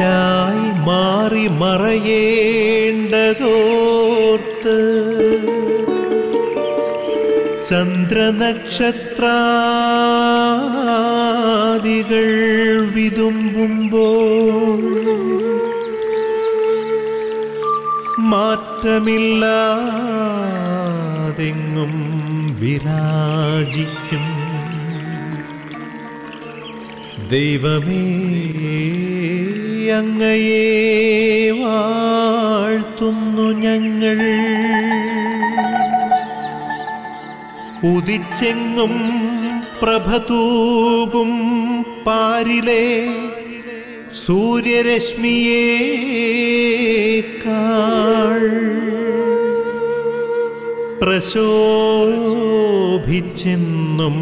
കാറ്റായി മാറി മറയേണ്ടതോർത്ത് ചന്ദ്രനക്ഷത്രാദികൾ വിതുമ്പുമ്പോൾ മാറ്റമില്ലാതെങ്ങും വിരാജിക്കും ദൈവമേ അങ്ങയെ വാഴ്ത്തുന്നു ഞങ്ങൾ ഉദിച്ചെങ്ങും പ്രഭതൂകും പാരിലെ സൂര്യരശ്മിയേ പ്രശോഭിച്ചെന്നും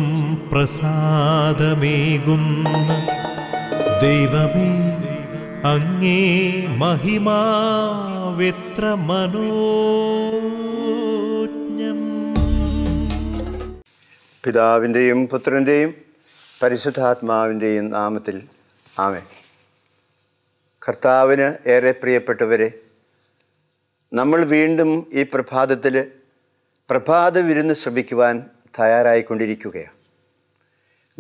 പ്രസാദമേകുന്ന ദൈവമേ അങ്ങേ മഹിമാവിത്ര മനോജ്ഞം പിതാവിൻ്റെയും പുത്രൻ്റെയും പരിശുദ്ധാത്മാവിൻ്റെയും നാമത്തിൽ ആമേ കർത്താവിന് ഏറെ പ്രിയപ്പെട്ടവരെ നമ്മൾ വീണ്ടും ഈ പ്രഭാതത്തിൽ പ്രഭാത വിരുന്ന് ശ്രമിക്കുവാൻ തയ്യാറായിക്കൊണ്ടിരിക്കുകയാണ്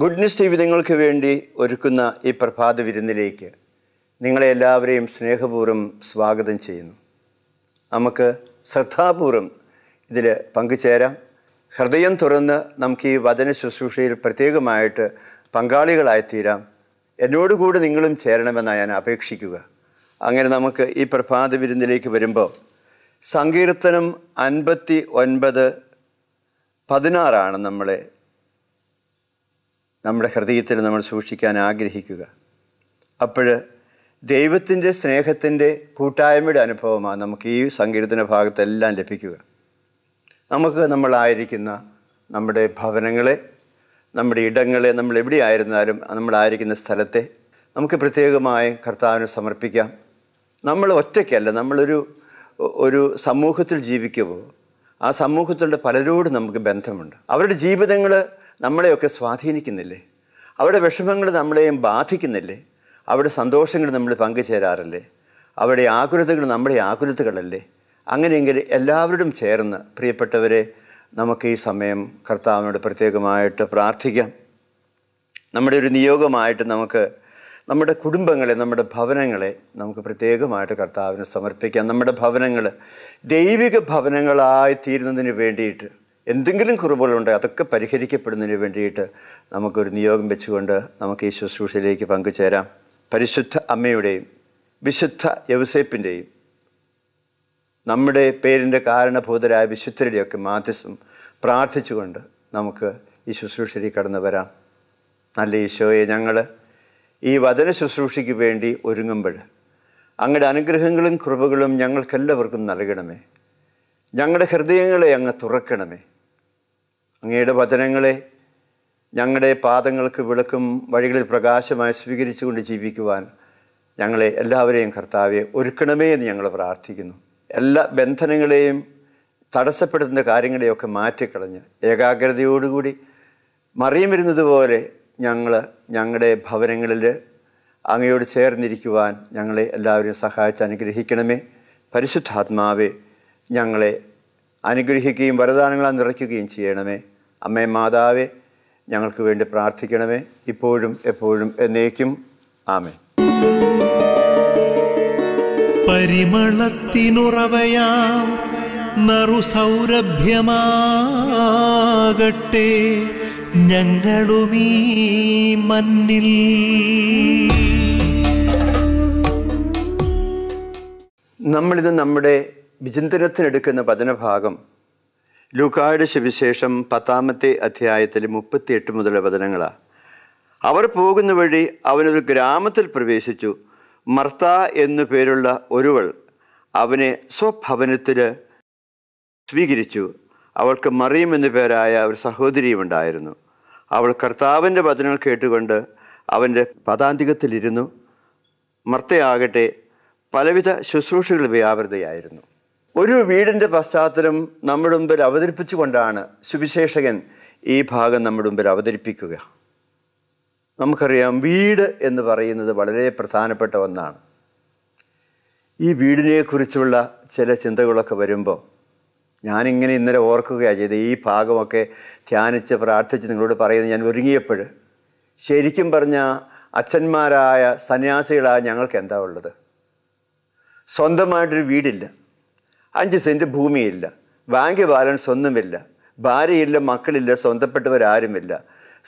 ഗുഡ്നസ് ജീവിതങ്ങൾക്ക് വേണ്ടി ഒരുക്കുന്ന ഈ പ്രഭാത വിരുന്നിലേക്ക് നിങ്ങളെ എല്ലാവരെയും സ്നേഹപൂർവ്വം സ്വാഗതം ചെയ്യുന്നു നമുക്ക് ശ്രദ്ധാപൂർവം ഇതിൽ പങ്കുചേരാം ഹൃദയം തുറന്ന് നമുക്ക് ഈ വചന ശുശ്രൂഷയിൽ പ്രത്യേകമായിട്ട് പങ്കാളികളായിത്തീരാം എന്നോടുകൂടി നിങ്ങളും ചേരണമെന്ന് ഞാൻ അപേക്ഷിക്കുക അങ്ങനെ നമുക്ക് ഈ പ്രഭാത വിരുന്നിലേക്ക് വരുമ്പോൾ സങ്കീർത്തനം അൻപത്തി ഒൻപത് പതിനാറാണ് നമ്മളെ നമ്മുടെ ഹൃദയത്തിൽ നമ്മൾ സൂക്ഷിക്കാൻ ആഗ്രഹിക്കുക അപ്പോൾ ദൈവത്തിൻ്റെ സ്നേഹത്തിൻ്റെ കൂട്ടായ്മയുടെ അനുഭവമാണ് നമുക്ക് ഈ സങ്കീർത്തന ഭാഗത്തെല്ലാം ലഭിക്കുക നമുക്ക് നമ്മളായിരിക്കുന്ന നമ്മുടെ ഭവനങ്ങളെ നമ്മുടെ ഇടങ്ങളെ നമ്മൾ എവിടെയായിരുന്നാലും നമ്മളായിരിക്കുന്ന സ്ഥലത്തെ നമുക്ക് പ്രത്യേകമായി കർത്താവിന് സമർപ്പിക്കാം നമ്മൾ ഒറ്റയ്ക്കല്ല നമ്മളൊരു ഒരു സമൂഹത്തിൽ ജീവിക്കുമ്പോൾ ആ സമൂഹത്തിലുള്ള പലരോടും നമുക്ക് ബന്ധമുണ്ട് അവരുടെ ജീവിതങ്ങൾ നമ്മളെയൊക്കെ സ്വാധീനിക്കുന്നില്ലേ അവരുടെ വിഷമങ്ങൾ നമ്മളെയും ബാധിക്കുന്നില്ലേ അവിടെ സന്തോഷങ്ങൾ നമ്മൾ പങ്കുചേരാറല്ലേ അവിടെ ആകുലതകൾ നമ്മുടെ ആകുലതകളല്ലേ അങ്ങനെയെങ്കിൽ എല്ലാവരോടും ചേർന്ന് പ്രിയപ്പെട്ടവരെ നമുക്ക് ഈ സമയം കർത്താവിനോട് പ്രത്യേകമായിട്ട് പ്രാർത്ഥിക്കാം നമ്മുടെ ഒരു നിയോഗമായിട്ട് നമുക്ക് നമ്മുടെ കുടുംബങ്ങളെ നമ്മുടെ ഭവനങ്ങളെ നമുക്ക് പ്രത്യേകമായിട്ട് കർത്താവിന് സമർപ്പിക്കാം നമ്മുടെ ഭവനങ്ങൾ ദൈവിക ഭവനങ്ങളായി തീരുന്നതിന് വേണ്ടിയിട്ട് എന്തെങ്കിലും കുറവുകളുണ്ട് അതൊക്കെ പരിഹരിക്കപ്പെടുന്നതിന് വേണ്ടിയിട്ട് നമുക്കൊരു നിയോഗം വെച്ചുകൊണ്ട് നമുക്ക് ഈ ശുശ്രൂഷയിലേക്ക് പങ്കുചേരാം പരിശുദ്ധ അമ്മയുടെയും വിശുദ്ധ യവസേപ്പിൻ്റെയും നമ്മുടെ പേരിൻ്റെ കാരണഭൂതരായ വിശുദ്ധരുടെയൊക്കെ മാധ്യസ്ഥം പ്രാർത്ഥിച്ചുകൊണ്ട് നമുക്ക് ഈ ശുശ്രൂഷയിൽ കടന്നു വരാം നല്ല ഈശോയെ ഞങ്ങൾ ഈ വചന ശുശ്രൂഷയ്ക്ക് വേണ്ടി ഒരുങ്ങുമ്പോൾ അങ്ങയുടെ അനുഗ്രഹങ്ങളും കൃപകളും ഞങ്ങൾക്കെല്ലാവർക്കും നൽകണമേ ഞങ്ങളുടെ ഹൃദയങ്ങളെ അങ്ങ് തുറക്കണമേ അങ്ങയുടെ വചനങ്ങളെ ഞങ്ങളുടെ പാദങ്ങൾക്ക് വിളക്കും വഴികളിൽ പ്രകാശമായി സ്വീകരിച്ചുകൊണ്ട് ജീവിക്കുവാൻ ഞങ്ങളെ എല്ലാവരെയും കർത്താവെ ഒരുക്കണമേ എന്ന് ഞങ്ങൾ പ്രാർത്ഥിക്കുന്നു എല്ലാ ബന്ധനങ്ങളെയും തടസ്സപ്പെടുത്തുന്ന കാര്യങ്ങളെയൊക്കെ മാറ്റിക്കളഞ്ഞ് ഏകാഗ്രതയോടുകൂടി മറിയം വരുന്നത് പോലെ ഞങ്ങൾ ഞങ്ങളുടെ ഭവനങ്ങളിൽ അങ്ങയോട് ചേർന്നിരിക്കുവാൻ ഞങ്ങളെ എല്ലാവരെയും സഹായിച്ച് അനുഗ്രഹിക്കണമേ പരിശുദ്ധാത്മാവെ ഞങ്ങളെ അനുഗ്രഹിക്കുകയും വരദാനങ്ങളാൽ നിറയ്ക്കുകയും ചെയ്യണമേ അമ്മേ മാതാവേ ഞങ്ങൾക്ക് വേണ്ടി പ്രാർത്ഥിക്കണമേ ഇപ്പോഴും എപ്പോഴും എന്നേക്കും ആമേ പരിമളത്തിനുറവയാം നറുസൗരഭ്യമാകട്ടെ ഞങ്ങളുമീ മണ്ണിൽ നമ്മളിത് നമ്മുടെ വിചിന്തനത്തിനെടുക്കുന്ന പതനഭാഗം ലൂക്കായുടെ സുവിശേഷം പത്താമത്തെ അധ്യായത്തിൽ മുപ്പത്തിയെട്ട് മുതലുള്ള വചനങ്ങളാണ് അവർ പോകുന്ന വഴി അവനൊരു ഗ്രാമത്തിൽ പ്രവേശിച്ചു മർത്ത എന്നു പേരുള്ള ഒരുവൾ അവനെ സ്വഭവനത്തിൽ സ്വീകരിച്ചു അവൾക്ക് മറിയം എന്നു പേരായ ഒരു സഹോദരിയും ഉണ്ടായിരുന്നു അവൾ കർത്താവിൻ്റെ വചനങ്ങൾ കേട്ടുകൊണ്ട് അവൻ്റെ പദാന്തികത്തിലിരുന്നു മർത്തയാകട്ടെ പലവിധ ശുശ്രൂഷകൾ വ്യാപൃതയായിരുന്നു ഒരു വീടിൻ്റെ പശ്ചാത്തലം നമ്മുടെ മുമ്പിൽ അവതരിപ്പിച്ചുകൊണ്ടാണ് സുവിശേഷകൻ ഈ ഭാഗം നമ്മുടെ മുമ്പിൽ അവതരിപ്പിക്കുക നമുക്കറിയാം വീട് എന്ന് പറയുന്നത് വളരെ പ്രധാനപ്പെട്ട ഒന്നാണ് ഈ വീടിനെക്കുറിച്ചുള്ള ചില ചിന്തകളൊക്കെ വരുമ്പോൾ ഞാനിങ്ങനെ ഇന്നലെ ഓർക്കുകയാണ് ചെയ്ത് ഈ ഭാഗമൊക്കെ ധ്യാനിച്ച് പ്രാർത്ഥിച്ച് നിങ്ങളോട് പറയുന്നത് ഞാൻ ഒരുങ്ങിയപ്പോൾ ശരിക്കും പറഞ്ഞാൽ അച്ഛന്മാരായ സന്യാസികളായ ഞങ്ങൾക്ക് എന്താ ഉള്ളത് സ്വന്തമായിട്ടൊരു വീടില്ല അഞ്ച് സെൻറ്റ് ഭൂമിയില്ല ബാങ്ക് ബാലൻസ് ഒന്നുമില്ല ഭാര്യയില്ല മക്കളില്ല സ്വന്തപ്പെട്ടവരാരുമില്ല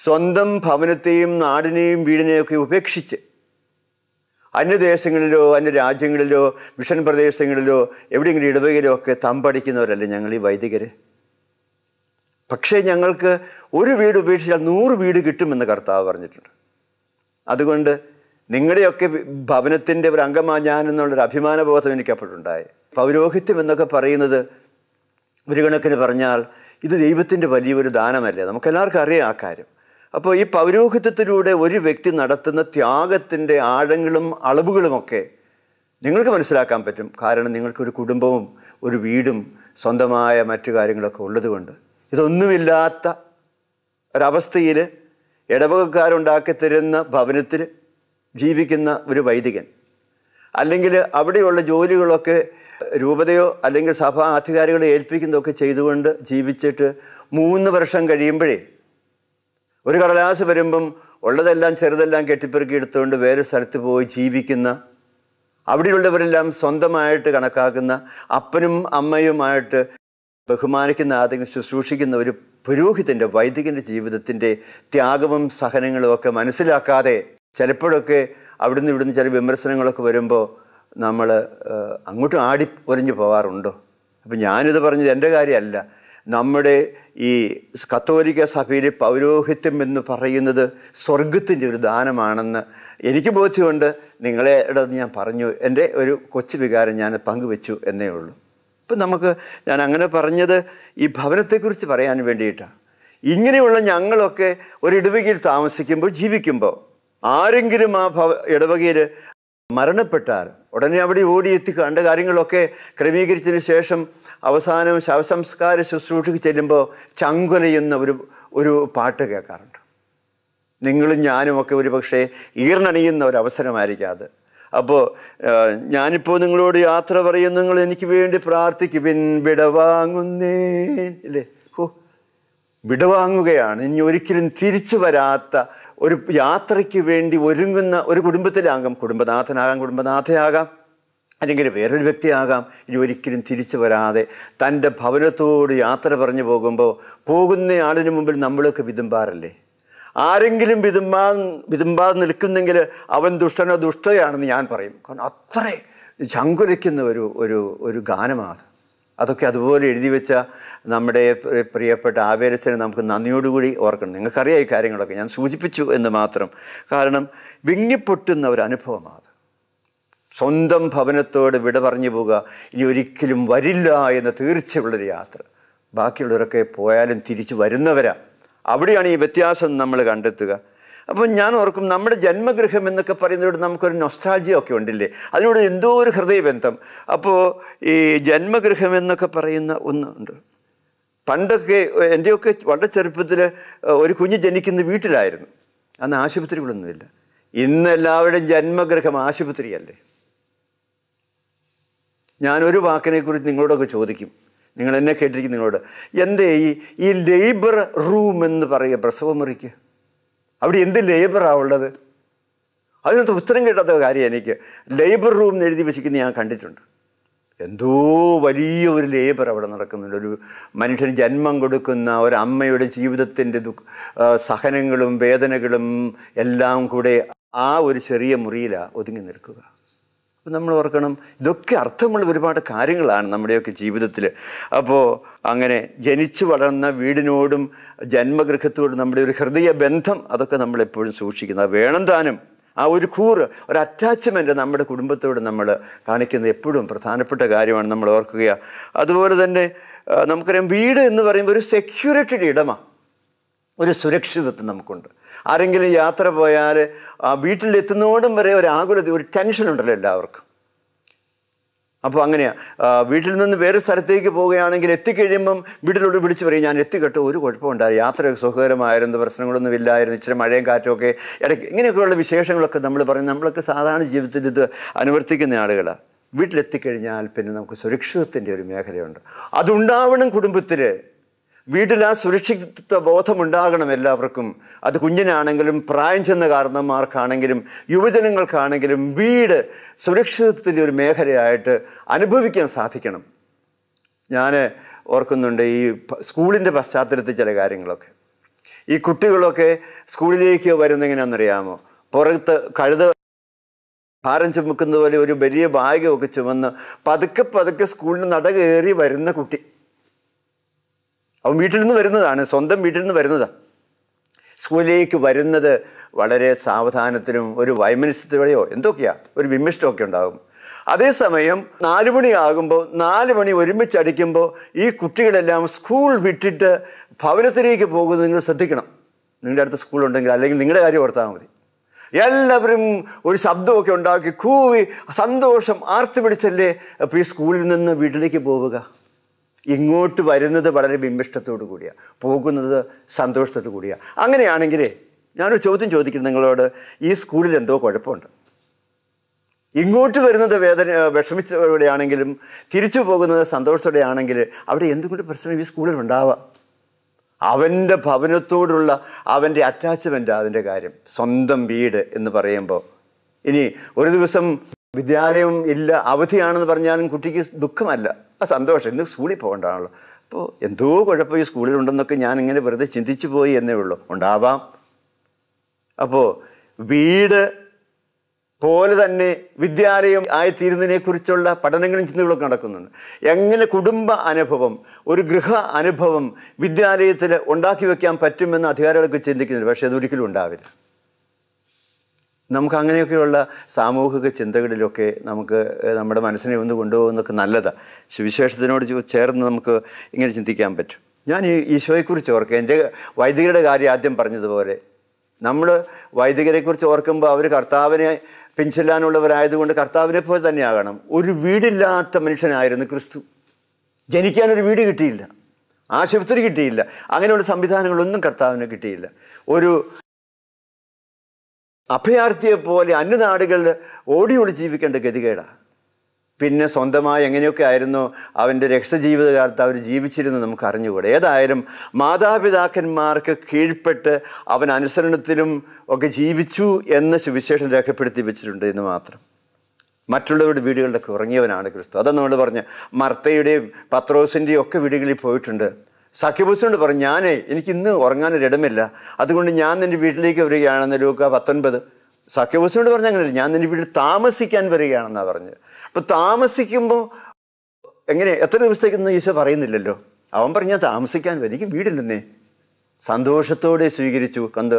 സ്വന്തം ഭവനത്തെയും നാടിനെയും വീടിനെയൊക്കെ ഉപേക്ഷിച്ച് അന്യദേശങ്ങളിലോ അന്യ രാജ്യങ്ങളിലോ മിഷൻ പ്രദേശങ്ങളിലോ എവിടെയെങ്കിലും ഇടവകയിലോ ഒക്കെ തമ്പടിക്കുന്നവരല്ലേ ഞങ്ങൾ ഈ വൈദികർ പക്ഷേ ഞങ്ങൾക്ക് ഒരു വീട് ഉപേക്ഷിച്ചാൽ നൂറ് വീട് കിട്ടുമെന്ന് കർത്താവ് പറഞ്ഞിട്ടുണ്ട് അതുകൊണ്ട് നിങ്ങളുടെയൊക്കെ ഭവനത്തിൻ്റെ ഒരു ഞാൻ എന്നുള്ളൊരു അഭിമാനബോധം എനിക്കപ്പോഴുണ്ടായി പൗരോഹിത്യം എന്നൊക്കെ പറയുന്നത് ഒരു കണക്കിന് പറഞ്ഞാൽ ഇത് ദൈവത്തിൻ്റെ വലിയൊരു ദാനമല്ലേ നമുക്കെല്ലാവർക്കും അറിയാം ആ കാര്യം അപ്പോൾ ഈ പൗരോഹിത്യത്തിലൂടെ ഒരു വ്യക്തി നടത്തുന്ന ത്യാഗത്തിൻ്റെ ആഴങ്ങളും അളവുകളുമൊക്കെ നിങ്ങൾക്ക് മനസ്സിലാക്കാൻ പറ്റും കാരണം നിങ്ങൾക്കൊരു കുടുംബവും ഒരു വീടും സ്വന്തമായ മറ്റു കാര്യങ്ങളൊക്കെ ഉള്ളതുകൊണ്ട് ഇതൊന്നുമില്ലാത്ത ഒരവസ്ഥയിൽ ഇടവകക്കാരുണ്ടാക്കി തരുന്ന ഭവനത്തിൽ ജീവിക്കുന്ന ഒരു വൈദികൻ അല്ലെങ്കിൽ അവിടെയുള്ള ജോലികളൊക്കെ രൂപതയോ അല്ലെങ്കിൽ സഭാ അധികാരികളെ ഏൽപ്പിക്കുന്നതൊക്കെ ചെയ്തുകൊണ്ട് ജീവിച്ചിട്ട് മൂന്ന് വർഷം കഴിയുമ്പോഴേ ഒരു കടലാസ് വരുമ്പം ഉള്ളതെല്ലാം ചെറുതെല്ലാം കെട്ടിപ്പെറുക്കി എടുത്തുകൊണ്ട് വേറെ സ്ഥലത്ത് പോയി ജീവിക്കുന്ന അവിടെയുള്ളവരെല്ലാം സ്വന്തമായിട്ട് കണക്കാക്കുന്ന അപ്പനും അമ്മയുമായിട്ട് ബഹുമാനിക്കുന്ന ആദ്യം ശുശ്രൂഷിക്കുന്ന ഒരു പുരോഹിതൻ്റെ വൈദികൻ്റെ ജീവിതത്തിൻ്റെ ത്യാഗവും സഹനങ്ങളും ഒക്കെ മനസ്സിലാക്കാതെ ചിലപ്പോഴൊക്കെ അവിടുന്ന് ഇവിടുന്ന് ചില വിമർശനങ്ങളൊക്കെ വരുമ്പോൾ നമ്മൾ അങ്ങോട്ടും ആടി ഒലിഞ്ഞു പോകാറുണ്ടോ അപ്പം ഞാനിത് പറഞ്ഞത് എൻ്റെ കാര്യമല്ല നമ്മുടെ ഈ കത്തോലിക്ക സഭയിലെ പൗരോഹിത്യം എന്ന് പറയുന്നത് സ്വർഗത്തിൻ്റെ ഒരു ദാനമാണെന്ന് എനിക്ക് ബോധ്യമുണ്ട് നിങ്ങളെ ഞാൻ പറഞ്ഞു എൻ്റെ ഒരു കൊച്ചു വികാരം ഞാൻ പങ്കുവെച്ചു എന്നേ ഉള്ളൂ ഇപ്പം നമുക്ക് ഞാൻ അങ്ങനെ പറഞ്ഞത് ഈ ഭവനത്തെക്കുറിച്ച് പറയാൻ വേണ്ടിയിട്ടാണ് ഇങ്ങനെയുള്ള ഞങ്ങളൊക്കെ ഒരിടുവികയിൽ താമസിക്കുമ്പോൾ ജീവിക്കുമ്പോൾ ആരെങ്കിലും ആ ഭവ ഇടവകയിൽ മരണപ്പെട്ടാൽ ഉടനെ അവിടെ ഓടിയെത്തി കണ്ട കാര്യങ്ങളൊക്കെ ക്രമീകരിച്ചതിന് ശേഷം അവസാനം ശവസംസ്കാര ശുശ്രൂഷയ്ക്ക് ചെല്ലുമ്പോൾ ചങ്കുലയുന്ന ഒരു ഒരു പാട്ട് കേൾക്കാറുണ്ട് നിങ്ങളും ഞാനുമൊക്കെ ഒരു പക്ഷേ ഈർണണിയുന്ന ഒരു അവസരമായിരിക്കാം അത് അപ്പോൾ ഞാനിപ്പോൾ നിങ്ങളോട് യാത്ര പറയുന്നു നിങ്ങൾ എനിക്ക് വേണ്ടി പ്രാർത്ഥിക്കുവിൻ വിടവാങ്ങുന്നേ അല്ലേ ഓ വിടവാങ്ങുകയാണ് ഇനി ഒരിക്കലും തിരിച്ചു വരാത്ത ഒരു യാത്രയ്ക്ക് വേണ്ടി ഒരുങ്ങുന്ന ഒരു കുടുംബത്തിലെ അംഗം കുടുംബനാഥനാകാം കുടുംബനാഥയാകാം അല്ലെങ്കിൽ വേറൊരു വ്യക്തിയാകാം ഇനി ഒരിക്കലും തിരിച്ചു വരാതെ തൻ്റെ ഭവനത്തോട് യാത്ര പറഞ്ഞു പോകുമ്പോൾ പോകുന്ന ആളിന് മുമ്പിൽ നമ്മളൊക്കെ വിതുമ്പാറല്ലേ ആരെങ്കിലും വിതുമ്പാ വിതുമ്പാതെ നിൽക്കുന്നെങ്കിൽ അവൻ ദുഷ്ടനോ ദുഷ്ടയാണെന്ന് ഞാൻ പറയും കാരണം അത്ര ചങ്കുലയ്ക്കുന്ന ഒരു ഒരു ഒരു ഗാനമാണ് അതൊക്കെ അതുപോലെ എഴുതി വെച്ച നമ്മുടെ പ്രിയപ്പെട്ട ആവേരസിനെ നമുക്ക് നന്ദിയോടുകൂടി ഓർക്കണം നിങ്ങൾക്കറിയാം ഈ കാര്യങ്ങളൊക്കെ ഞാൻ സൂചിപ്പിച്ചു എന്ന് മാത്രം കാരണം വിങ്ങിപ്പൊട്ടുന്ന ഒരു അനുഭവമാണ് സ്വന്തം ഭവനത്തോട് വിട പറഞ്ഞു പോവുക ഇനി ഒരിക്കലും വരില്ല എന്ന് തീർച്ചയുള്ളൊരു യാത്ര ബാക്കിയുള്ളവരൊക്കെ പോയാലും തിരിച്ചു വരുന്നവരാ അവിടെയാണ് ഈ വ്യത്യാസം നമ്മൾ കണ്ടെത്തുക അപ്പോൾ ഞാൻ ഓർക്കും നമ്മുടെ ജന്മഗൃഹം എന്നൊക്കെ പറയുന്നതിനോട് നമുക്കൊരു നൊസ്റ്റാൾജിയൊക്കെ ഉണ്ടല്ലേ അതിനോട് എന്തോ ഒരു ഹൃദയബന്ധം അപ്പോൾ ഈ ജന്മഗൃഹം എന്നൊക്കെ പറയുന്ന ഒന്നുണ്ട് പണ്ടൊക്കെ എൻ്റെയൊക്കെ വളരെ ചെറുപ്പത്തിൽ ഒരു കുഞ്ഞ് ജനിക്കുന്ന വീട്ടിലായിരുന്നു അന്ന് ആശുപത്രികളൊന്നുമില്ല ഇന്ന് എല്ലാവരുടെയും ജന്മഗൃഹം ആശുപത്രിയല്ലേ ഞാനൊരു വാക്കിനെക്കുറിച്ച് നിങ്ങളോടൊക്കെ ചോദിക്കും നിങ്ങൾ എന്നെ കേട്ടിരിക്കും നിങ്ങളോട് എന്തേ ഈ ഈ ലേബർ റൂം എന്ന് പറയുക പ്രസവമുറിക്ക് അവിടെ എന്ത് ലേബറാണ് ഉള്ളത് അതിനകത്ത് ഉത്തരം കിട്ടാത്ത കാര്യം എനിക്ക് ലേബർ റൂം എന്ന് എഴുതി വെച്ചിരിക്കുന്ന ഞാൻ കണ്ടിട്ടുണ്ട് എന്തോ വലിയ ഒരു ലേബർ അവിടെ നടക്കുന്നുണ്ട് ഒരു മനുഷ്യന് ജന്മം കൊടുക്കുന്ന ഒരമ്മയുടെ ജീവിതത്തിൻ്റെ ദു സഹനങ്ങളും വേദനകളും എല്ലാം കൂടെ ആ ഒരു ചെറിയ മുറിയിലാണ് ഒതുങ്ങി നിൽക്കുക അപ്പം നമ്മൾ ഓർക്കണം ഇതൊക്കെ അർത്ഥമുള്ള ഒരുപാട് കാര്യങ്ങളാണ് നമ്മുടെയൊക്കെ ജീവിതത്തിൽ അപ്പോൾ അങ്ങനെ ജനിച്ചു വളർന്ന വീടിനോടും ജന്മഗൃഹത്തോടും നമ്മുടെ ഒരു ഹൃദയ ബന്ധം അതൊക്കെ നമ്മളെപ്പോഴും സൂക്ഷിക്കുന്നത് വേണം താനും ആ ഒരു കൂറ് ഒരു അറ്റാച്ച്മെൻറ്റ് നമ്മുടെ കുടുംബത്തോട് നമ്മൾ കാണിക്കുന്നത് എപ്പോഴും പ്രധാനപ്പെട്ട കാര്യമാണ് നമ്മൾ ഓർക്കുക അതുപോലെ തന്നെ നമുക്കറിയാം വീട് എന്ന് പറയുമ്പോൾ ഒരു സെക്യൂരിറ്റിയുടെ ഇടമാണ് ഒരു സുരക്ഷിതത്വം നമുക്കുണ്ട് ആരെങ്കിലും യാത്ര പോയാൽ വീട്ടിലെത്തുന്നോടും വരെ ഒരു ആകുലത ഒരു ടെൻഷനുണ്ടല്ലോ എല്ലാവർക്കും അപ്പോൾ അങ്ങനെയാണ് വീട്ടിൽ നിന്ന് വേറെ സ്ഥലത്തേക്ക് പോവുകയാണെങ്കിൽ എത്തിക്കഴിയുമ്പം വീട്ടിലോട്ട് വിളിച്ച് പറയും ഞാൻ എത്തിക്കെട്ടോ ഒരു കുഴപ്പമുണ്ടായി യാത്ര സുഖകരമായിരുന്നു പ്രശ്നങ്ങളൊന്നും ഇല്ലായിരുന്നു ഇച്ചിരി മഴയും കാറ്റുമൊക്കെ ഇടയ്ക്ക് ഇങ്ങനെയൊക്കെയുള്ള വിശേഷങ്ങളൊക്കെ നമ്മൾ പറയും നമ്മളൊക്കെ സാധാരണ ജീവിതത്തിൽ ഇത് അനുവർത്തിക്കുന്ന ആളുകളാണ് വീട്ടിലെത്തിക്കഴിഞ്ഞാൽ പിന്നെ നമുക്ക് സുരക്ഷിതത്തിൻ്റെ ഒരു മേഖലയുണ്ട് അതുണ്ടാവണം കുടുംബത്തിൽ വീട്ടിൽ ആ സുരക്ഷിതത്വ ബോധമുണ്ടാകണം എല്ലാവർക്കും അത് കുഞ്ഞിനാണെങ്കിലും പ്രായം ചെന്ന കാരണന്മാർക്കാണെങ്കിലും യുവജനങ്ങൾക്കാണെങ്കിലും വീട് സുരക്ഷിതത്വത്തിൻ്റെ ഒരു മേഖലയായിട്ട് അനുഭവിക്കാൻ സാധിക്കണം ഞാൻ ഓർക്കുന്നുണ്ട് ഈ സ്കൂളിൻ്റെ പശ്ചാത്തലത്തിൽ ചില കാര്യങ്ങളൊക്കെ ഈ കുട്ടികളൊക്കെ സ്കൂളിലേക്ക് വരുന്നെങ്ങനെയാണെന്നറിയാമോ പുറത്ത് കഴുത ഭാരം ചുമക്കുന്ന പോലെ ഒരു വലിയ ഒക്കെ ചുമന്ന് പതുക്കെ പതുക്കെ സ്കൂളിൽ നടകയറി വരുന്ന കുട്ടി അവൻ വീട്ടിൽ നിന്ന് വരുന്നതാണ് സ്വന്തം വീട്ടിൽ നിന്ന് വരുന്നതാണ് സ്കൂളിലേക്ക് വരുന്നത് വളരെ സാവധാനത്തിനും ഒരു വൈമനസ്യത്തോടെയോ എന്തൊക്കെയാ ഒരു വിമിഷ്ടമൊക്കെ ഉണ്ടാകും അതേസമയം നാല് മണിയാകുമ്പോൾ നാല് മണി ഒരുമിച്ച് അടിക്കുമ്പോൾ ഈ കുട്ടികളെല്ലാം സ്കൂൾ വിട്ടിട്ട് ഭവനത്തിലേക്ക് പോകുന്നത് നിങ്ങൾ ശ്രദ്ധിക്കണം നിങ്ങളുടെ അടുത്ത് സ്കൂളുണ്ടെങ്കിൽ അല്ലെങ്കിൽ നിങ്ങളുടെ കാര്യം ഓർത്താൽ മതി എല്ലാവരും ഒരു ശബ്ദമൊക്കെ ഉണ്ടാക്കി കൂവി സന്തോഷം ആർത്തി പിടിച്ചല്ലേ അപ്പോൾ ഈ സ്കൂളിൽ നിന്ന് വീട്ടിലേക്ക് പോവുക ഇങ്ങോട്ട് വരുന്നത് വളരെ ബിംബിഷ്ടത്തോടു കൂടിയാണ് പോകുന്നത് സന്തോഷത്തോടു കൂടിയാണ് അങ്ങനെയാണെങ്കിൽ ഞാനൊരു ചോദ്യം ചോദിക്കുന്നു നിങ്ങളോട് ഈ സ്കൂളിൽ എന്തോ കുഴപ്പമുണ്ട് ഇങ്ങോട്ട് വരുന്നത് വേദന വിഷമിച്ചോടെയാണെങ്കിലും തിരിച്ചു പോകുന്നത് ആണെങ്കിൽ അവിടെ എന്തുകൊണ്ട് പ്രശ്നം ഈ സ്കൂളിൽ ഉണ്ടാവാം അവൻ്റെ ഭവനത്തോടുള്ള അവൻ്റെ അറ്റാച്ച്മെൻ്റ് അതിൻ്റെ കാര്യം സ്വന്തം വീട് എന്ന് പറയുമ്പോൾ ഇനി ഒരു ദിവസം വിദ്യാലയം ഇല്ല അവധിയാണെന്ന് പറഞ്ഞാലും കുട്ടിക്ക് ദുഃഖമല്ല ആ സന്തോഷം ഇന്ന് സ്കൂളിൽ പോകേണ്ടതാണല്ലോ അപ്പോൾ എന്തോ കുഴപ്പം ഈ സ്കൂളിലുണ്ടെന്നൊക്കെ ഞാനിങ്ങനെ വെറുതെ ചിന്തിച്ചു പോയി എന്നേ ഉള്ളൂ ഉണ്ടാവാം അപ്പോൾ വീട് പോലെ തന്നെ വിദ്യാലയം ആയിത്തീരുന്നതിനെക്കുറിച്ചുള്ള പഠനങ്ങളും ചിന്തകളൊക്കെ നടക്കുന്നുണ്ട് എങ്ങനെ കുടുംബ അനുഭവം ഒരു ഗൃഹ അനുഭവം വിദ്യാലയത്തിൽ ഉണ്ടാക്കി വയ്ക്കാൻ പറ്റുമെന്ന് അധികാരികളൊക്കെ ചിന്തിക്കുന്നുണ്ട് പക്ഷേ അതൊരിക്കലും ഉണ്ടാവില്ല നമുക്ക് അങ്ങനെയൊക്കെയുള്ള സാമൂഹിക ചിന്തകളിലൊക്കെ നമുക്ക് നമ്മുടെ മനസ്സിനെ ഒന്ന് കൊണ്ടുപോകുന്നൊക്കെ നല്ലതാണ് സുവിശേഷത്തിനോട് ചേർന്ന് നമുക്ക് ഇങ്ങനെ ചിന്തിക്കാൻ പറ്റും ഞാൻ ഈ ഈശോയെക്കുറിച്ച് ഓർക്കുക എൻ്റെ വൈദികരുടെ കാര്യം ആദ്യം പറഞ്ഞതുപോലെ നമ്മൾ വൈദികരെക്കുറിച്ച് ഓർക്കുമ്പോൾ അവർ കർത്താവിനെ പിൻചെല്ലാനുള്ളവരായതുകൊണ്ട് കർത്താവിനെ പോലെ തന്നെയാകണം ഒരു വീടില്ലാത്ത മനുഷ്യനായിരുന്നു ക്രിസ്തു ജനിക്കാനൊരു വീട് കിട്ടിയില്ല ആശുപത്രി കിട്ടിയില്ല അങ്ങനെയുള്ള സംവിധാനങ്ങളൊന്നും കർത്താവിന് കിട്ടിയില്ല ഒരു അഭയാർത്ഥിയെ പോലെ അന്യനാടുകളിൽ ഓടി ഒളി ജീവിക്കേണ്ട ഗതികേടാണ് പിന്നെ സ്വന്തമായി എങ്ങനെയൊക്കെ ആയിരുന്നു അവൻ്റെ രക്ഷജീവിതകാലത്ത് അവർ ജീവിച്ചിരുന്നു നമുക്ക് അറിഞ്ഞുകൂടെ ഏതായാലും മാതാപിതാക്കന്മാർക്ക് കീഴ്പ്പെട്ട് അവൻ അനുസരണത്തിലും ഒക്കെ ജീവിച്ചു എന്ന് സുവിശേഷം രേഖപ്പെടുത്തി വെച്ചിട്ടുണ്ട് എന്ന് മാത്രം മറ്റുള്ളവരുടെ വീടുകളിലൊക്കെ ഉറങ്ങിയവനാണ് ക്രിസ്തു അതെന്ന് നമ്മൾ പറഞ്ഞ് മർത്തയുടെയും പത്രോസിൻ്റെയും ഒക്കെ വീടുകളിൽ പോയിട്ടുണ്ട് സഖ്യബുസിനോട് പറഞ്ഞു ഞാനേ എനിക്ക് ഇന്ന് ഇടമില്ല അതുകൊണ്ട് ഞാൻ നിൻ്റെ വീട്ടിലേക്ക് വരികയാണെന്ന് ലൂക്ക പത്തൊൻപത് സഖ്യബുസിനോട് പറഞ്ഞ അങ്ങനെയല്ല ഞാൻ നിൻ്റെ വീട്ടിൽ താമസിക്കാൻ വരികയാണെന്നാണ് പറഞ്ഞത് അപ്പോൾ താമസിക്കുമ്പോൾ എങ്ങനെ എത്ര ദിവസത്തേക്കൊന്നും ഈശോ പറയുന്നില്ലല്ലോ അവൻ ഞാൻ താമസിക്കാൻ എനിക്ക് വീടില്ലെന്നേ സന്തോഷത്തോടെ സ്വീകരിച്ചു കണ്ട്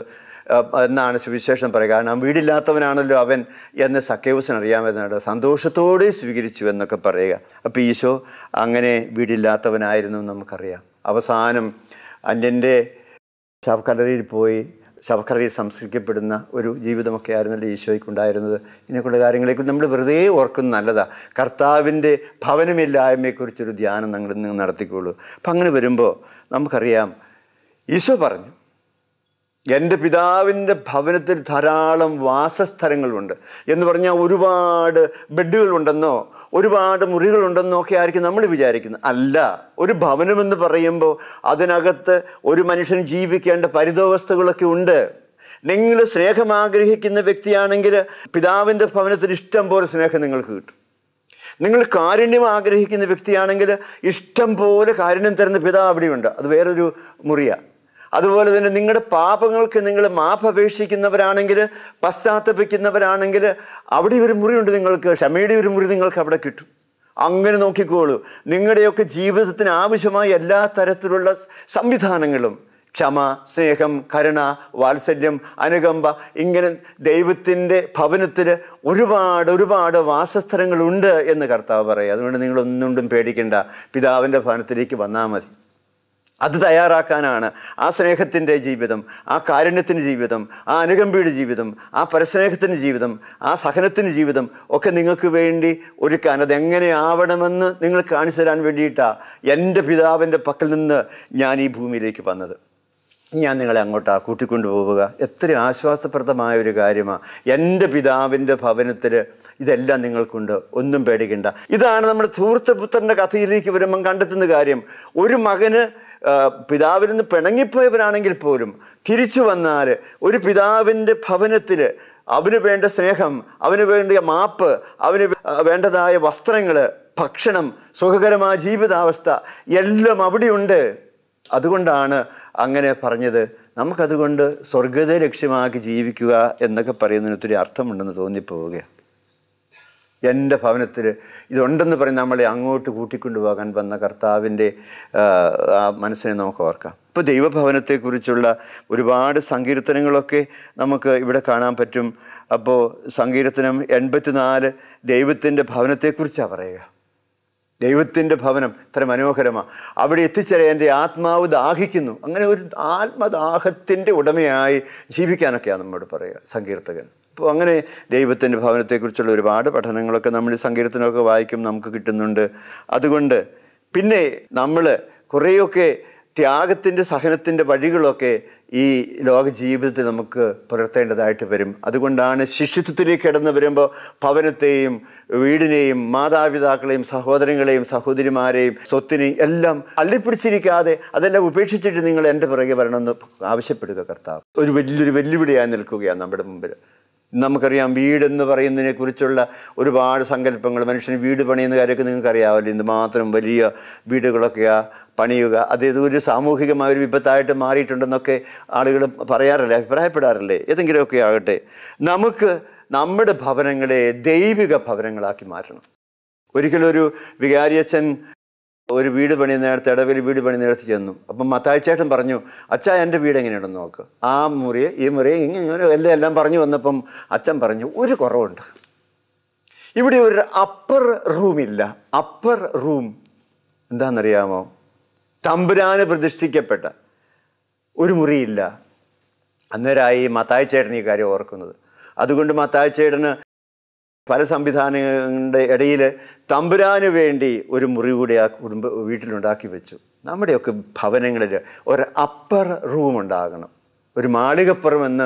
എന്നാണ് സുവിശേഷം പറയുക കാരണം വീടില്ലാത്തവനാണല്ലോ അവൻ എന്ന് സഖ്യവസൻ അറിയാമെന്നാണ് സന്തോഷത്തോടെ സ്വീകരിച്ചു എന്നൊക്കെ പറയുക അപ്പോൾ ഈശോ അങ്ങനെ വീടില്ലാത്തവനായിരുന്നു നമുക്കറിയാം അവസാനം അന്യൻ്റെ ശവക്കലറിയിൽ പോയി ശവക്കലറിയിൽ സംസ്കരിക്കപ്പെടുന്ന ഒരു ജീവിതമൊക്കെ ആയിരുന്നല്ലോ ഈശോയ്ക്കുണ്ടായിരുന്നത് ഇതിനെക്കുള്ള കാര്യങ്ങളേക്കും നമ്മൾ വെറുതെ ഓർക്കുന്നത് നല്ലതാണ് കർത്താവിൻ്റെ ഭവനമില്ലായ്മയെക്കുറിച്ചൊരു ധ്യാനം ഇന്ന് നടത്തിക്കോളൂ അപ്പം അങ്ങനെ വരുമ്പോൾ നമുക്കറിയാം ഈശോ പറഞ്ഞു എൻ്റെ പിതാവിൻ്റെ ഭവനത്തിൽ ധാരാളം വാസസ്ഥലങ്ങളുണ്ട് എന്ന് പറഞ്ഞാൽ ഒരുപാട് ബെഡുകളുണ്ടെന്നോ ഒരുപാട് മുറികളുണ്ടെന്നോ ഒക്കെ ആയിരിക്കും നമ്മൾ വിചാരിക്കുന്നത് അല്ല ഒരു ഭവനമെന്ന് പറയുമ്പോൾ അതിനകത്ത് ഒരു മനുഷ്യൻ ജീവിക്കേണ്ട പരിതോവസ്ഥകളൊക്കെ ഉണ്ട് നിങ്ങൾ സ്നേഹം ആഗ്രഹിക്കുന്ന വ്യക്തിയാണെങ്കിൽ പിതാവിൻ്റെ ഭവനത്തിൽ ഇഷ്ടം പോലെ സ്നേഹം നിങ്ങൾക്ക് കിട്ടും നിങ്ങൾ കാരുണ്യം ആഗ്രഹിക്കുന്ന വ്യക്തിയാണെങ്കിൽ ഇഷ്ടം പോലെ കാരുണ്യം തരുന്ന പിതാവ് അവിടെയുണ്ട് അത് വേറൊരു മുറിയാണ് അതുപോലെ തന്നെ നിങ്ങളുടെ പാപങ്ങൾക്ക് നിങ്ങൾ മാപ്പപേക്ഷിക്കുന്നവരാണെങ്കിൽ പശ്ചാത്തപിക്കുന്നവരാണെങ്കിൽ അവിടെ ഒരു മുറിയുണ്ട് നിങ്ങൾക്ക് ക്ഷമയുടെ ഒരു മുറി നിങ്ങൾക്ക് അവിടെ കിട്ടും അങ്ങനെ നോക്കിക്കോളൂ നിങ്ങളുടെയൊക്കെ ജീവിതത്തിന് ആവശ്യമായ എല്ലാ തരത്തിലുള്ള സംവിധാനങ്ങളും ക്ഷമ സ്നേഹം കരുണ വാത്സല്യം അനുകമ്പ ഇങ്ങനെ ദൈവത്തിൻ്റെ ഭവനത്തിൽ ഒരുപാട് ഒരുപാട് വാസസ്ഥലങ്ങളുണ്ട് എന്ന് കർത്താവ് പറയുക അതുകൊണ്ട് നിങ്ങളൊന്നുകൊണ്ടും പേടിക്കേണ്ട പിതാവിൻ്റെ ഭവനത്തിലേക്ക് വന്നാൽ മതി അത് തയ്യാറാക്കാനാണ് ആ സ്നേഹത്തിൻ്റെ ജീവിതം ആ കാരുണ്യത്തിൻ്റെ ജീവിതം ആ അനുകമ്പയുടെ ജീവിതം ആ പരസ്നേഹത്തിൻ്റെ ജീവിതം ആ സഹനത്തിൻ്റെ ജീവിതം ഒക്കെ നിങ്ങൾക്ക് വേണ്ടി ഒരുക്കാൻ അതെങ്ങനെ ആവണമെന്ന് നിങ്ങൾ കാണിച്ചു തരാൻ വേണ്ടിയിട്ടാണ് എൻ്റെ പിതാവിൻ്റെ പക്കൽ നിന്ന് ഞാൻ ഈ ഭൂമിയിലേക്ക് വന്നത് ഞാൻ നിങ്ങളെ അങ്ങോട്ടാ കൂട്ടിക്കൊണ്ടു പോവുക എത്ര ആശ്വാസപ്രദമായ ഒരു കാര്യമാണ് എൻ്റെ പിതാവിൻ്റെ ഭവനത്തിൽ ഇതെല്ലാം നിങ്ങൾക്കുണ്ട് ഒന്നും പേടിക്കണ്ട ഇതാണ് നമ്മൾ ധൂർത്തപുത്രൻ്റെ കഥയിലേക്ക് വരുമ്പം കണ്ടെത്തുന്ന കാര്യം ഒരു മകന് പിതാവിൽ നിന്ന് പിണങ്ങിപ്പോയവനാണെങ്കിൽ പോലും തിരിച്ചു വന്നാൽ ഒരു പിതാവിൻ്റെ ഭവനത്തിൽ അവന് വേണ്ട സ്നേഹം അവന് വേണ്ട മാപ്പ് അവന് വേണ്ടതായ വസ്ത്രങ്ങൾ ഭക്ഷണം സുഖകരമായ ജീവിതാവസ്ഥ എല്ലാം അവിടെയുണ്ട് അതുകൊണ്ടാണ് അങ്ങനെ പറഞ്ഞത് നമുക്കതുകൊണ്ട് സ്വർഗത്തെ ലക്ഷ്യമാക്കി ജീവിക്കുക എന്നൊക്കെ പറയുന്നതിന് ഒത്തിരി അർത്ഥമുണ്ടെന്ന് തോന്നിപ്പോവുകയാണ് എൻ്റെ ഭവനത്തിൽ ഇതുണ്ടെന്ന് പറഞ്ഞ് നമ്മളെ അങ്ങോട്ട് കൂട്ടിക്കൊണ്ടുപോകാൻ വന്ന കർത്താവിൻ്റെ ആ മനസ്സിനെ നമുക്ക് ഓർക്കാം ഇപ്പോൾ ദൈവഭവനത്തെക്കുറിച്ചുള്ള ഒരുപാട് സങ്കീർത്തനങ്ങളൊക്കെ നമുക്ക് ഇവിടെ കാണാൻ പറ്റും അപ്പോൾ സങ്കീർത്തനം എൺപത്തിനാല് ദൈവത്തിൻ്റെ ഭവനത്തെക്കുറിച്ചാണ് പറയുക ദൈവത്തിൻ്റെ ഭവനം ഇത്ര മനോഹരമാണ് അവിടെ എത്തിച്ചേരാൻ എൻ്റെ ആത്മാവ് ദാഹിക്കുന്നു അങ്ങനെ ഒരു ആത്മദാഹത്തിൻ്റെ ഉടമയായി ജീവിക്കാനൊക്കെയാണ് നമ്മോട് പറയുക സങ്കീർത്തകൻ അപ്പോൾ അങ്ങനെ ദൈവത്തിൻ്റെ ഭവനത്തെക്കുറിച്ചുള്ള ഒരുപാട് പഠനങ്ങളൊക്കെ നമ്മൾ സങ്കീർത്തനമൊക്കെ വായിക്കും നമുക്ക് കിട്ടുന്നുണ്ട് അതുകൊണ്ട് പിന്നെ നമ്മൾ കുറേയൊക്കെ ത്യാഗത്തിൻ്റെ സഹനത്തിൻ്റെ വഴികളൊക്കെ ഈ ലോക ജീവിതത്തിൽ നമുക്ക് പുലർത്തേണ്ടതായിട്ട് വരും അതുകൊണ്ടാണ് ശിഷ്യത്വത്തിലേക്ക് കടന്നു വരുമ്പോൾ ഭവനത്തെയും വീടിനെയും മാതാപിതാക്കളെയും സഹോദരങ്ങളെയും സഹോദരിമാരെയും സ്വത്തിനെയും എല്ലാം അള്ളിപ്പിടിച്ചിരിക്കാതെ അതെല്ലാം ഉപേക്ഷിച്ചിട്ട് നിങ്ങൾ എൻ്റെ പുറകെ വരണമെന്ന് ആവശ്യപ്പെടുക കർത്താവ് ഒരു വലിയൊരു വെല്ലുവിളിയായി നിൽക്കുകയാണ് നമ്മുടെ മുമ്പിൽ നമുക്കറിയാം വീടെന്ന് പറയുന്നതിനെക്കുറിച്ചുള്ള ഒരുപാട് സങ്കല്പങ്ങൾ മനുഷ്യന് വീട് പണിയുന്ന കാര്യമൊക്കെ നിങ്ങൾക്കറിയാമല്ലോ മാത്രം വലിയ വീടുകളൊക്കെയാണ് പണിയുക അത് ഇതൊരു സാമൂഹികമായ ഒരു വിപത്തായിട്ട് മാറിയിട്ടുണ്ടെന്നൊക്കെ ആളുകൾ പറയാറല്ലേ അഭിപ്രായപ്പെടാറില്ലേ ഏതെങ്കിലുമൊക്കെ ആകട്ടെ നമുക്ക് നമ്മുടെ ഭവനങ്ങളെ ദൈവിക ഭവനങ്ങളാക്കി മാറ്റണം ഒരിക്കലൊരു വികാരിയച്ഛൻ ഒരു വീട് നേരത്തെ ഇടവിൽ വീട് നേരത്തെ ചെന്നു അപ്പം മത്താഴ്ചയായിട്ടും പറഞ്ഞു അച്ഛാ എൻ്റെ വീട് എങ്ങനെയാണെന്ന് നോക്ക് ആ മുറിയെ ഈ മുറിയെ ഇങ്ങനെ എല്ലാം എല്ലാം പറഞ്ഞു വന്നപ്പം അച്ഛൻ പറഞ്ഞു ഒരു കുറവുണ്ട് ഇവിടെ ഒരു അപ്പർ റൂമില്ല അപ്പർ റൂം എന്താണെന്നറിയാമോ തമ്പുരാന് പ്രതിഷ്ഠിക്കപ്പെട്ട ഒരു മുറിയില്ല അന്നേരമായി മത്തായ ഈ കാര്യം ഓർക്കുന്നത് അതുകൊണ്ട് മത്തായ പല സംവിധാനങ്ങളുടെ ഇടയിൽ തമ്പുരാന് വേണ്ടി ഒരു മുറി കൂടി ആ കുടുംബ വീട്ടിലുണ്ടാക്കി വെച്ചു നമ്മുടെയൊക്കെ ഭവനങ്ങളിൽ ഒരു അപ്പർ റൂം ഉണ്ടാകണം ഒരു മാളികപ്പുറം എന്ന്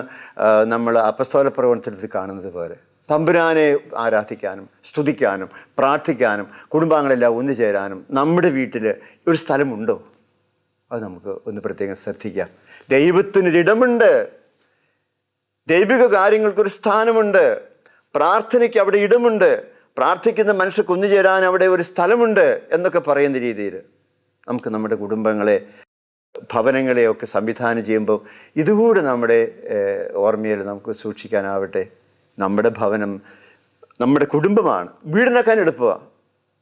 നമ്മൾ അപസ്തോല പ്രവർത്തനത്തിൽ കാണുന്നത് പോലെ തമ്പുരാനെ ആരാധിക്കാനും സ്തുതിക്കാനും പ്രാർത്ഥിക്കാനും കുടുംബാംഗങ്ങളെല്ലാം ഒന്നു ചേരാനും നമ്മുടെ വീട്ടിൽ ഒരു സ്ഥലമുണ്ടോ അത് നമുക്ക് ഒന്ന് പ്രത്യേകം ശ്രദ്ധിക്കാം ദൈവത്തിനൊരിടമുണ്ട് ദൈവിക കാര്യങ്ങൾക്കൊരു സ്ഥാനമുണ്ട് പ്രാർത്ഥനയ്ക്ക് അവിടെ ഇടമുണ്ട് പ്രാർത്ഥിക്കുന്ന മനുഷ്യ കുന്നുചേരാൻ അവിടെ ഒരു സ്ഥലമുണ്ട് എന്നൊക്കെ പറയുന്ന രീതിയിൽ നമുക്ക് നമ്മുടെ കുടുംബങ്ങളെ ഭവനങ്ങളെയൊക്കെ സംവിധാനം ചെയ്യുമ്പോൾ ഇതുകൂടെ നമ്മുടെ ഓർമ്മയിൽ നമുക്ക് സൂക്ഷിക്കാനാവട്ടെ നമ്മുടെ ഭവനം നമ്മുടെ കുടുംബമാണ് വീടിനാക്കാൻ എളുപ്പമാണ്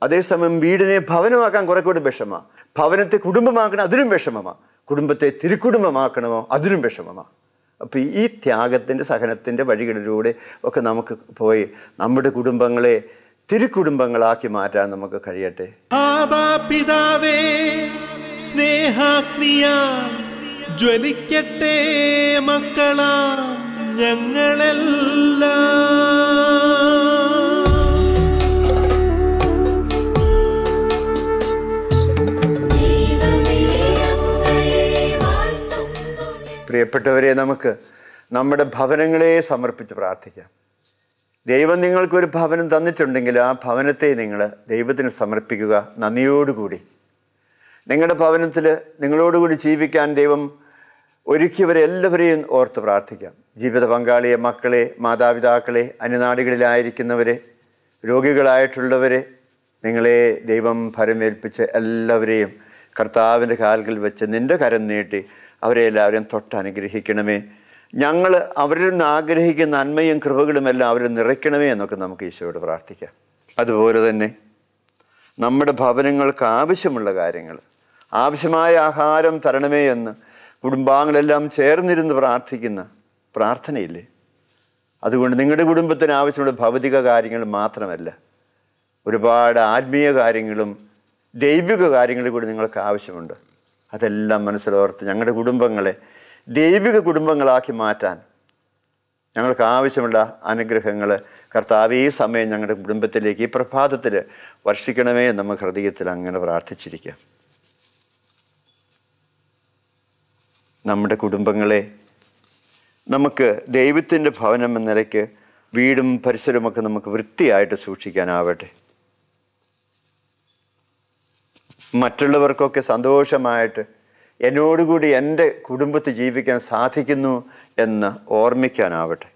അതേസമയം വീടിനെ ഭവനമാക്കാൻ കുറെ കൂടി വിഷമമാണ് ഭവനത്തെ കുടുംബമാക്കണം അതിനും വിഷമമാണ് കുടുംബത്തെ തിരുക്കുടുംബമാക്കണമോ അതിനും വിഷമമാണ് അപ്പോൾ ഈ ത്യാഗത്തിൻ്റെ സഹനത്തിൻ്റെ വഴികളിലൂടെ ഒക്കെ നമുക്ക് പോയി നമ്മുടെ കുടുംബങ്ങളെ തിരുക്കുടുംബങ്ങളാക്കി മാറ്റാൻ നമുക്ക് കഴിയട്ടെ പിതാവേ സ്നേഹാഗ്നിയാൽ ജ്വലിക്കട്ടെ മക്കളാ ഞങ്ങളെല്ലാം പ്രിയപ്പെട്ടവരെ നമുക്ക് നമ്മുടെ ഭവനങ്ങളെ സമർപ്പിച്ച് പ്രാർത്ഥിക്കാം ദൈവം നിങ്ങൾക്കൊരു ഭവനം തന്നിട്ടുണ്ടെങ്കിൽ ആ ഭവനത്തെ നിങ്ങൾ ദൈവത്തിന് സമർപ്പിക്കുക നന്ദിയോടുകൂടി നിങ്ങളുടെ ഭവനത്തിൽ നിങ്ങളോടുകൂടി ജീവിക്കാൻ ദൈവം ഒരുക്കിയവരെ എല്ലാവരെയും ഓർത്ത് പ്രാർത്ഥിക്കാം ജീവിത പങ്കാളിയെ മക്കളെ മാതാപിതാക്കളെ അന്യനാടുകളിലായിരിക്കുന്നവരെ രോഗികളായിട്ടുള്ളവരെ നിങ്ങളെ ദൈവം ഫലമേൽപ്പിച്ച് എല്ലാവരെയും കർത്താവിൻ്റെ കാൽകൾ വെച്ച് നിൻ്റെ കരം നീട്ടി അവരെ എല്ലാവരെയും തൊട്ട് അനുഗ്രഹിക്കണമേ ഞങ്ങൾ അവരിൽ നിന്ന് ആഗ്രഹിക്കുന്ന നന്മയും കൃപകളുമെല്ലാം അവരെ നിറയ്ക്കണമേ എന്നൊക്കെ നമുക്ക് ഈശോയോട് പ്രാർത്ഥിക്കാം അതുപോലെ തന്നെ നമ്മുടെ ഭവനങ്ങൾക്ക് ആവശ്യമുള്ള കാര്യങ്ങൾ ആവശ്യമായ ആഹാരം തരണമേ എന്ന് കുടുംബാംഗങ്ങളെല്ലാം ചേർന്നിരുന്ന് പ്രാർത്ഥിക്കുന്ന പ്രാർത്ഥനയില്ലേ അതുകൊണ്ട് നിങ്ങളുടെ കുടുംബത്തിന് ആവശ്യമുള്ള ഭൗതിക കാര്യങ്ങൾ മാത്രമല്ല ഒരുപാട് ആത്മീയ കാര്യങ്ങളും ദൈവിക കാര്യങ്ങളും കൂടി നിങ്ങൾക്ക് ആവശ്യമുണ്ട് അതെല്ലാം മനസ്സിലോർത്ത് ഞങ്ങളുടെ കുടുംബങ്ങളെ ദൈവിക കുടുംബങ്ങളാക്കി മാറ്റാൻ ഞങ്ങൾക്ക് ആവശ്യമുള്ള അനുഗ്രഹങ്ങൾ കർത്താവ് ഈ സമയം ഞങ്ങളുടെ കുടുംബത്തിലേക്ക് ഈ പ്രഭാതത്തിൽ വർഷിക്കണമേ നമ്മൾ ഹൃദയത്തിൽ അങ്ങനെ പ്രാർത്ഥിച്ചിരിക്കാം നമ്മുടെ കുടുംബങ്ങളെ നമുക്ക് ദൈവത്തിൻ്റെ ഭവനം എന്ന നിലയ്ക്ക് വീടും പരിസരമൊക്കെ നമുക്ക് വൃത്തിയായിട്ട് സൂക്ഷിക്കാനാവട്ടെ മറ്റുള്ളവർക്കൊക്കെ സന്തോഷമായിട്ട് എന്നോടുകൂടി എൻ്റെ കുടുംബത്തിൽ ജീവിക്കാൻ സാധിക്കുന്നു എന്ന് ഓർമ്മിക്കാനാവട്ടെ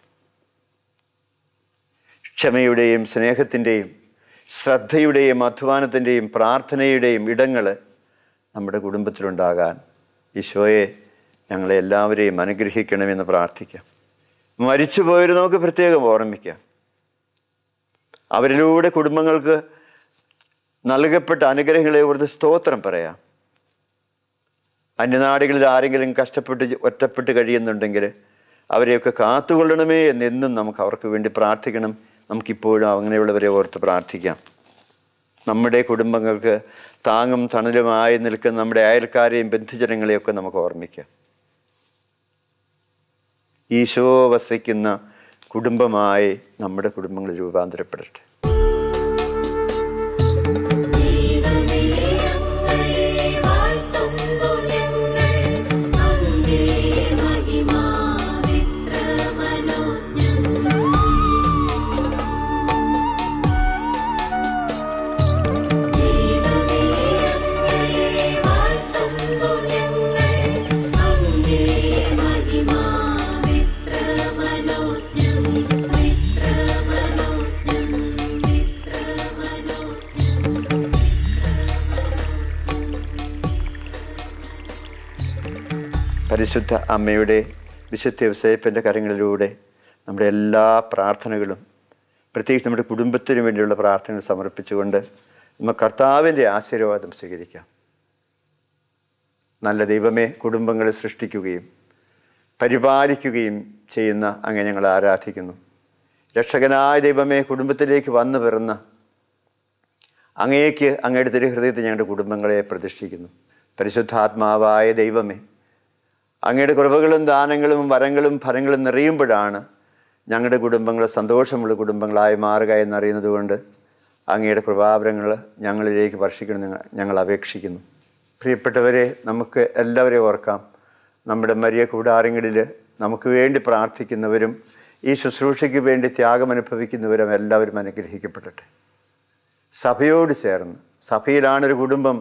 ക്ഷമയുടെയും സ്നേഹത്തിൻ്റെയും ശ്രദ്ധയുടെയും അധ്വാനത്തിൻ്റെയും പ്രാർത്ഥനയുടെയും ഇടങ്ങൾ നമ്മുടെ കുടുംബത്തിലുണ്ടാകാൻ ഈശോയെ ഞങ്ങളെ എല്ലാവരെയും അനുഗ്രഹിക്കണമെന്ന് പ്രാർത്ഥിക്കാം മരിച്ചു നമുക്ക് പ്രത്യേകം ഓർമ്മിക്കാം അവരിലൂടെ കുടുംബങ്ങൾക്ക് നൽകപ്പെട്ട അനുഗ്രഹങ്ങളെ ഒരു സ്തോത്രം പറയാം അന്യനാടുകളിൽ ആരെങ്കിലും കഷ്ടപ്പെട്ട് ഒറ്റപ്പെട്ട് കഴിയുന്നുണ്ടെങ്കിൽ അവരെയൊക്കെ കാത്തുകൊള്ളണമേ എന്നെന്നും നമുക്ക് അവർക്ക് വേണ്ടി പ്രാർത്ഥിക്കണം നമുക്കിപ്പോഴും അങ്ങനെയുള്ളവരെ ഓർത്ത് പ്രാർത്ഥിക്കാം നമ്മുടെ കുടുംബങ്ങൾക്ക് താങ്ങും തണലുമായി നിൽക്കുന്ന നമ്മുടെ അയൽക്കാരെയും ബന്ധുജനങ്ങളെയൊക്കെ നമുക്ക് ഓർമ്മിക്കാം ഈശോ വസിക്കുന്ന കുടുംബമായി നമ്മുടെ കുടുംബങ്ങൾ രൂപാന്തരപ്പെടട്ടെ പരിശുദ്ധ അമ്മയുടെ വിശുദ്ധ വിസേപ്പൻ്റെ കരങ്ങളിലൂടെ നമ്മുടെ എല്ലാ പ്രാർത്ഥനകളും പ്രത്യേകിച്ച് നമ്മുടെ കുടുംബത്തിന് വേണ്ടിയുള്ള പ്രാർത്ഥനകൾ സമർപ്പിച്ചുകൊണ്ട് നമുക്ക് കർത്താവിൻ്റെ ആശീർവാദം സ്വീകരിക്കാം നല്ല ദൈവമേ കുടുംബങ്ങളെ സൃഷ്ടിക്കുകയും പരിപാലിക്കുകയും ചെയ്യുന്ന അങ്ങനെ ഞങ്ങൾ ആരാധിക്കുന്നു രക്ഷകനായ ദൈവമേ കുടുംബത്തിലേക്ക് വന്നു പിറന്ന അങ്ങേക്ക് അങ്ങയുടെ തിരുഹൃദയത്തിൽ ഞങ്ങളുടെ കുടുംബങ്ങളെ പ്രതിഷ്ഠിക്കുന്നു പരിശുദ്ധാത്മാവായ ദൈവമേ അങ്ങയുടെ കൃപകളും ദാനങ്ങളും വരങ്ങളും ഫലങ്ങളും നിറയുമ്പോഴാണ് ഞങ്ങളുടെ കുടുംബങ്ങൾ സന്തോഷമുള്ള കുടുംബങ്ങളായി മാറുക എന്നറിയുന്നത് കൊണ്ട് അങ്ങയുടെ കൃപാപരങ്ങൾ ഞങ്ങളിലേക്ക് വർഷിക്കണം ഞങ്ങൾ ഞങ്ങൾ അപേക്ഷിക്കുന്നു പ്രിയപ്പെട്ടവരെ നമുക്ക് എല്ലാവരെയും ഓർക്കാം നമ്മുടെ മരിയ കൂടാരങ്ങളിൽ നമുക്ക് വേണ്ടി പ്രാർത്ഥിക്കുന്നവരും ഈ ശുശ്രൂഷയ്ക്ക് വേണ്ടി ത്യാഗം അനുഭവിക്കുന്നവരും എല്ലാവരും അനുഗ്രഹിക്കപ്പെട്ടെ സഭയോട് ചേർന്ന് സഭയിലാണൊരു കുടുംബം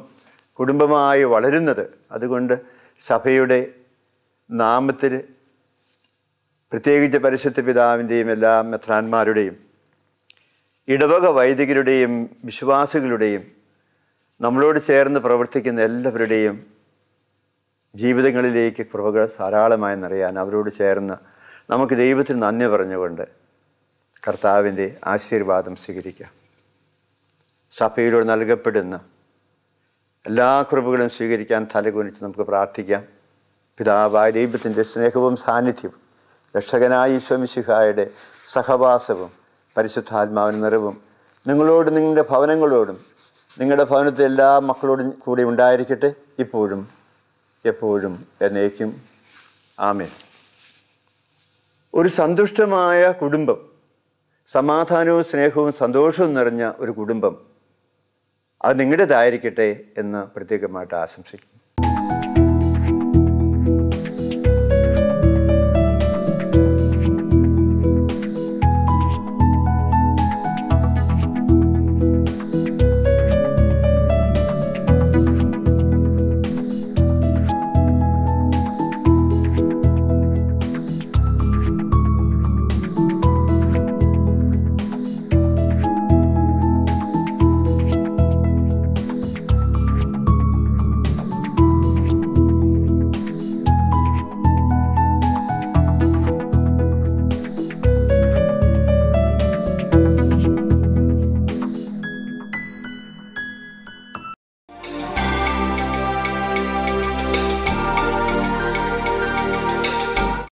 കുടുംബമായി വളരുന്നത് അതുകൊണ്ട് സഭയുടെ നാമത്തിൽ പ്രത്യേകിച്ച് പരിശുദ്ധ പിതാവിൻ്റെയും എല്ലാ മെത്രാന്മാരുടെയും ഇടവക വൈദികരുടെയും വിശ്വാസികളുടെയും നമ്മളോട് ചേർന്ന് പ്രവർത്തിക്കുന്ന എല്ലാവരുടെയും ജീവിതങ്ങളിലേക്ക് കുറവുകൾ ധാരാളമായി നിറയാൻ അവരോട് ചേർന്ന് നമുക്ക് ദൈവത്തിന് നന്ദി പറഞ്ഞുകൊണ്ട് കർത്താവിൻ്റെ ആശീർവാദം സ്വീകരിക്കാം സഭയിലൂടെ നൽകപ്പെടുന്ന എല്ലാ കൃപകളും സ്വീകരിക്കാൻ തലകുനിച്ച് നമുക്ക് പ്രാർത്ഥിക്കാം പിതാവായ ദൈവത്തിൻ്റെ സ്നേഹവും സാന്നിധ്യവും രക്ഷകനായ ഈശ്വമിശിഹായുടെ സഹവാസവും പരിശുദ്ധാത്മാവിന് നിറവും നിങ്ങളോടും നിങ്ങളുടെ ഭവനങ്ങളോടും നിങ്ങളുടെ ഭവനത്തെ എല്ലാ മക്കളോടും കൂടി ഉണ്ടായിരിക്കട്ടെ ഇപ്പോഴും എപ്പോഴും എന്നേക്കും ആമേ ഒരു സന്തുഷ്ടമായ കുടുംബം സമാധാനവും സ്നേഹവും സന്തോഷവും നിറഞ്ഞ ഒരു കുടുംബം അത് നിങ്ങളുടേതായിരിക്കട്ടെ എന്ന് പ്രത്യേകമായിട്ട് ആശംസിക്കും